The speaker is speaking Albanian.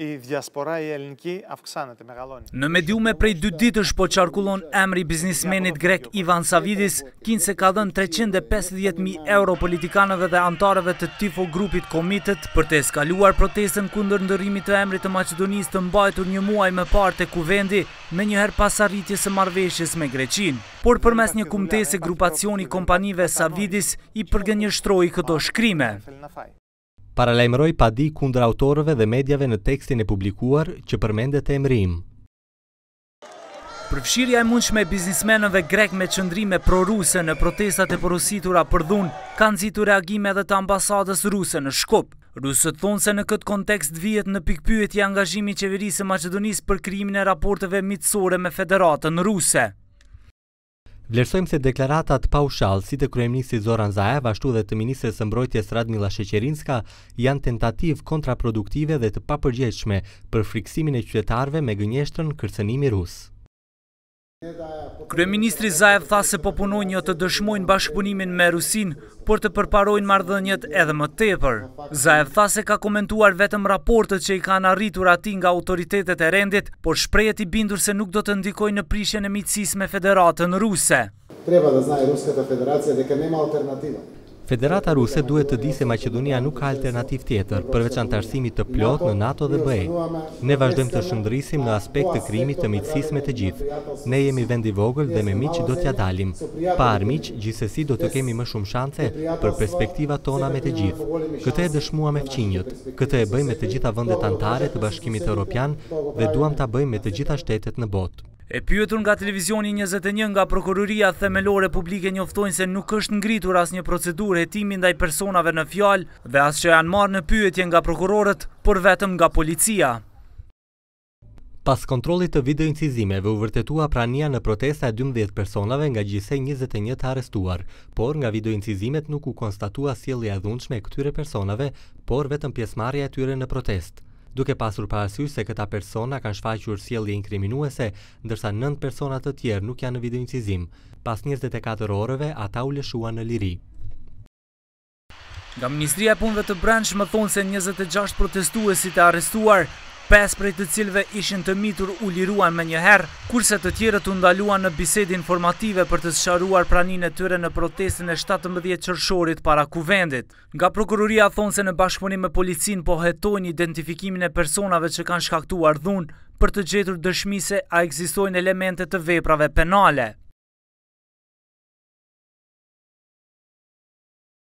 I diaspora e Elnki afksanë të megaloni. Në mediume prej dy ditësh po qarkullon emri biznismenit grek Ivan Savidis, kinë se ka dhenë 350.000 euro politikanëve dhe antarëve të tifo grupit komitet për të eskaluar protestën kundër ndërimit të emri të Macedonis të mbajtur një muaj me parë të kuvendi me njëherë pasaritjes e marveshjes me Greqin. Por për mes një kumtesi grupacioni kompanive Savidis i përgënjështroj këto shkrime. Paralajmëroj pa di kundra autorëve dhe medjave në tekstin e publikuar që përmendet e emrim. Përfshirja e mundshme shme biznismenëve grek me qëndrime pro-ruse në protestat e porositura për dhun, kanë zitu reagime edhe të ambasadës ruse në Shkup. Rusët thonë se në këtë kontekst vijet në pikpyet i angazhimi qeverisë e Macedonisë për krimin e raporteve mitësore me federatën ruse. Vlerësojmë se deklaratat pa u shalë, si të kryemnisi Zoran Zaev, ashtu dhe të ministrës mbrojtjes Radmila Sheqerinska, janë tentativ kontraproduktive dhe të papërgjeshme për friksimin e qytetarve me gënjeshtën kërcenimi rusë. Kryeministri Zaev tha se po punojnë një të dëshmojnë bashkëpunimin me Rusin, por të përparojnë mardhënjët edhe më tepër. Zaev tha se ka komentuar vetëm raportet që i kanë arritur ati nga autoritetet e rendit, por shprejet i bindur se nuk do të ndikojnë në prishen e mitësis me federatën ruse. Treba da znaje Ruska federacija dhe ka nema alternativa. Federata Ruse duhet të di se Macedonia nuk ka alternativ tjetër, përveç antarësimit të plot në NATO dhe BE. Ne vazhdojmë të shëndrisim në aspekt të krimit të mitësis me të gjithë. Ne jemi vendi vogël dhe me miqë do t'ja dalim. Pa arë gjithsesi do të kemi më shumë shance për perspektiva tona me të gjithë. Këtë e dëshmua me fqinjët, këtë e bëjmë me të gjitha vëndet antare të bashkimit e Europian dhe duham të bëjmë me të gjitha shtetet në botë. E pyëtur nga televizioni 21 nga prokuroria themelore publike njoftojnë se nuk është ngritur as një procedur e timin ndaj personave në fjal dhe as që janë marë në pyëtje nga prokurorët, por vetëm nga policia. Pas kontrolit të video incizimeve u vërtetua prania në protesta e 12 personave nga gjisej 21 të arestuar, por nga video incizimet nuk u konstatua sielja dhunçme e këtyre personave, por vetëm pjesmarja e tyre në protestë duke pasur parasysh se këta persona kanë shfaqur sjellje inkriminuese, ndërsa 9 persona të tjerë nuk janë në videoincizim. Pas 24 orëve ata u lëshuan në liri. Nga Ministria e Punëve të Branch më thonë se 26 protestuesit e arrestuar 5 prej të cilve ishin të mitur u liruan me njëherë, kurse të tjere të ndaluan në bised informative për të sharuar pranin e tyre në protestin e 17 qërshorit para kuvendit. Nga prokuroria thonë se në bashkëpunim e policin po hetojnë identifikimin e personave që kanë shkaktuar dhunë për të gjetur dëshmise a eksistojnë elementet të veprave penale.